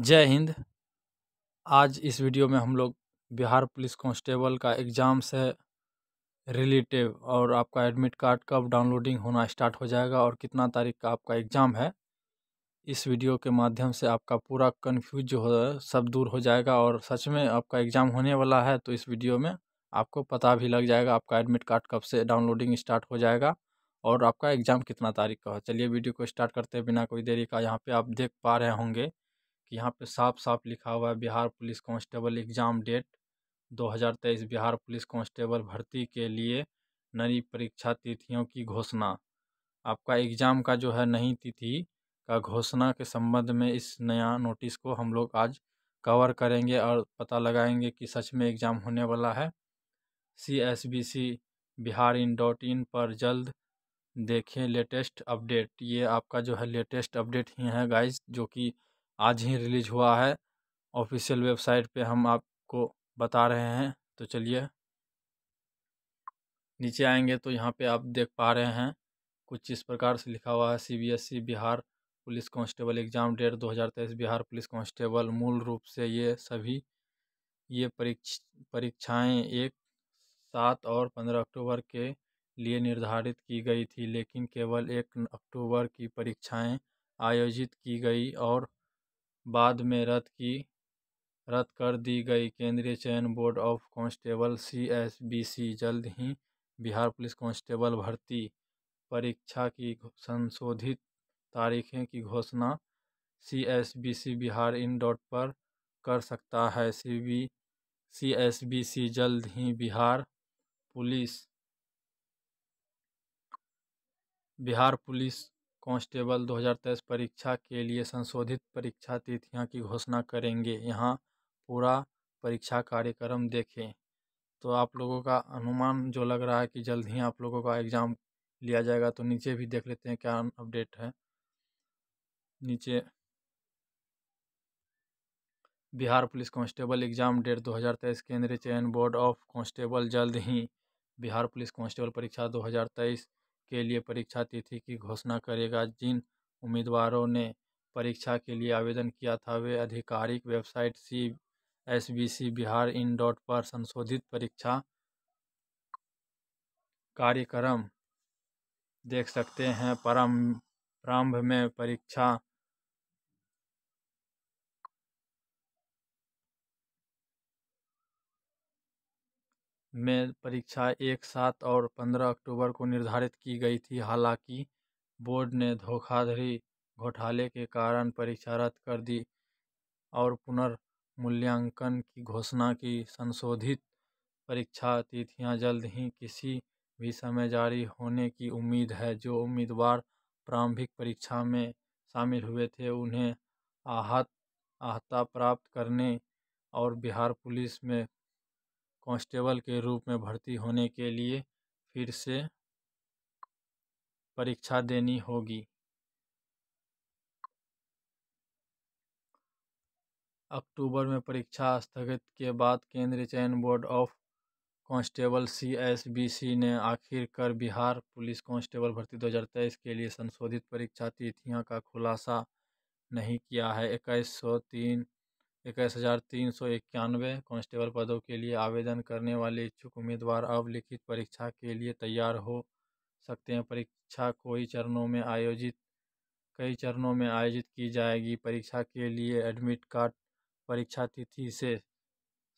जय हिंद आज इस वीडियो में हम लोग बिहार पुलिस कांस्टेबल का एग्ज़ाम से रिलेटिव और आपका एडमिट कार्ड कब डाउनलोडिंग होना स्टार्ट हो जाएगा और कितना तारीख का आपका एग्ज़ाम है इस वीडियो के माध्यम से आपका पूरा कन्फ्यूज जो हो सब दूर हो जाएगा और सच में आपका एग्ज़ाम होने वाला है तो इस वीडियो में आपको पता भी लग जाएगा आपका एडमिट कार्ड कब से डाउनलोडिंग स्टार्ट हो जाएगा और आपका एग्ज़ाम कितना तारीख का हो चलिए वीडियो को स्टार्ट करते हैं बिना कोई देरी का यहाँ पे आप देख पा रहे होंगे कि यहाँ पे साफ साफ लिखा हुआ है Bihar police constable exam date 2023 Bihar police constable भर्ती के लिए नई परीक्षा तिथियों की घोषणा आपका एग्ज़ाम का जो है नई तिथि का घोषणा के संबंध में इस नया नोटिस को हम लोग आज कवर करेंगे और पता लगाएंगे कि सच में एग्ज़ाम होने वाला है C S B C Bihar in dot in पर जल्द देखें लेटेस्ट अपडेट ये आपका जो है लेटेस्ट अपडेट ही है गाइस जो कि आज ही रिलीज हुआ है ऑफिशियल वेबसाइट पे हम आपको बता रहे हैं तो चलिए नीचे आएंगे तो यहाँ पे आप देख पा रहे हैं कुछ इस प्रकार से लिखा हुआ है CBSE e, Bihar police constable exam date 2023 Bihar police constable मूल रूप से ये सभी ये परीक्ष परीक्षाएँ एक सात और पंद्रह अक्टूबर के लिए निर्धारित की गई थी लेकिन केवल एक अक्टूबर की परीक्षाएं आयोजित की गई और बाद में रद्द की रद्द कर दी गई केंद्रीय चयन board of constable C S B C जल्द ही बिहार पुलिस कांस्टेबल भर्ती परीक्षा की संशोधित तारीखें की घोषणा C S B C Bihar in dot पर कर सकता है C B C S B C जल्द ही Bihar police Bihar police constable 2023 परीक्षा के लिए संशोधित परीक्षा तिथियों की घोषणा करेंगे यहाँ पूरा परीक्षा कार्यक्रम देखें तो आप लोगों का अनुमान जो लग रहा है कि जल्द ही आप लोगों का एग्ज़ाम लिया जाएगा तो नीचे भी देख लेते हैं क्या अपडेट है नीचे Bihar police constable exam date 2023 केंद्रीय चयन बोर्ड ऑफ कांस्टेबल जल्द ही बिहार पुलिस कांस्टेबल परीक्षा 2023 के लिए परीक्षा तिथि की घोषणा करेगा जिन उम्मीदवारों ने परीक्षा के लिए आवेदन किया था वे आधिकारिक website C S B C Bihar in dot पर संशोधित परीक्षा कार्यक्रम देख सकते हैं प्रारंभ में परीक्षा में परीक्षा एक सात और पंद्रह अक्टूबर को निर्धारित की गई थी हालांकि बोर्ड ने धोखाधड़ी घोटाले के कारण परीक्षा रद्द कर दी और पुनर्मूल्यांकन की घोषणा की संशोधित परीक्षा तिथियां जल्द ही किसी भी समय जारी होने की उम्मीद है जो उम्मीदवार प्रारंभिक परीक्षा में शामिल हुए थे उन्हें आहत आहता प्राप्त करने और बिहार पुलिस में कांस्टेबल के रूप में भर्ती होने के लिए फिर से परीक्षा देनी होगी अक्टूबर में परीक्षा स्थगित के बाद केंद्रीय चयन board of constable C S B C ने आखिरकार बिहार पुलिस कांस्टेबल भर्ती 2023 के लिए संशोधित परीक्षा तिथियों का खुलासा नहीं किया है इक्कीस सौ तीन इक्कीस हज़ार तीन सौ इक्यानवे कांस्टेबल पदों के लिए आवेदन करने वाले इच्छुक उम्मीदवार अब लिखित परीक्षा के लिए तैयार हो सकते हैं परीक्षा कई चरणों में आयोजित कई चरणों में आयोजित की जाएगी परीक्षा के लिए एडमिट कार्ड परीक्षा तिथि से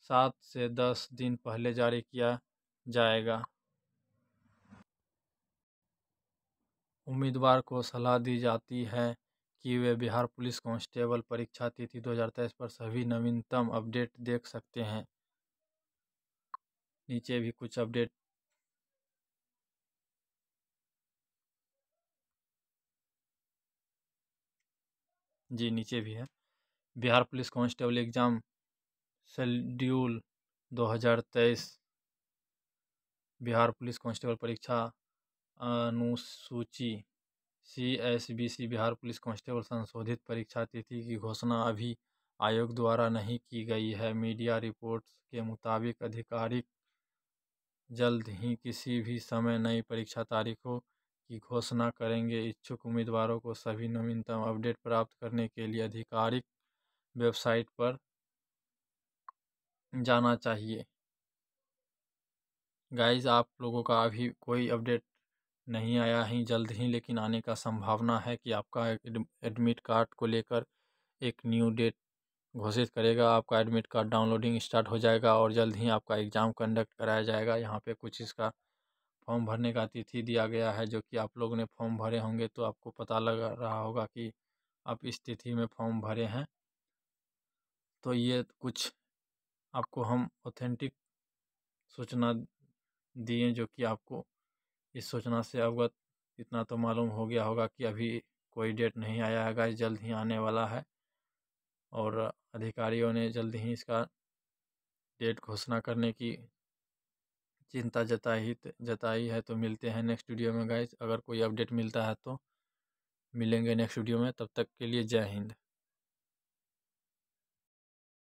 सात से दस दिन पहले जारी किया जाएगा उम्मीदवार को सलाह दी जाती है कि वे बिहार पुलिस कांस्टेबल परीक्षा तिथि दो हज़ार तेईस पर सभी नवीनतम अपडेट देख सकते हैं नीचे भी कुछ अपडेट जी नीचे भी है Bihar police constable exam schedule 2023 Bihar police constable परीक्षा अनुसूची C S B C Bihar police constable संशोधित परीक्षा तिथि की घोषणा अभी आयोग द्वारा नहीं की गई है मीडिया रिपोर्ट्स के मुताबिक आधिकारिक जल्द ही किसी भी समय नई परीक्षा तारीखों की घोषणा करेंगे इच्छुक उम्मीदवारों को सभी नवीनतम अपडेट प्राप्त करने के लिए आधिकारिक वेबसाइट पर जाना चाहिए गाइज आप लोगों का अभी कोई अपडेट नहीं आया ही जल्द ही लेकिन आने का संभावना है कि आपका एडमिट कार्ड को लेकर एक न्यू डेट घोषित करेगा आपका एडमिट कार्ड डाउनलोडिंग स्टार्ट हो जाएगा और जल्द ही आपका एग्ज़ाम कंडक्ट कराया जाएगा यहाँ पे कुछ इसका फॉर्म भरने का तिथि दिया गया है जो कि आप लोग ने फॉर्म भरे होंगे तो आपको पता लग रहा होगा कि आप इस तिथि में फॉर्म भरे हैं तो ये कुछ आपको हम ऑथेंटिक सूचना दिए जो कि आपको इस सूचना से अवगत इतना तो मालूम हो गया होगा कि अभी कोई डेट नहीं आया है गाइस जल्द ही आने वाला है और अधिकारियों ने जल्द ही इसका डेट घोषणा करने की चिंता जताई जताई है तो मिलते हैं नेक्स्ट वीडियो में गाइस अगर कोई अपडेट मिलता है तो मिलेंगे नेक्स्ट वीडियो में तब तक के लिए जय हिंद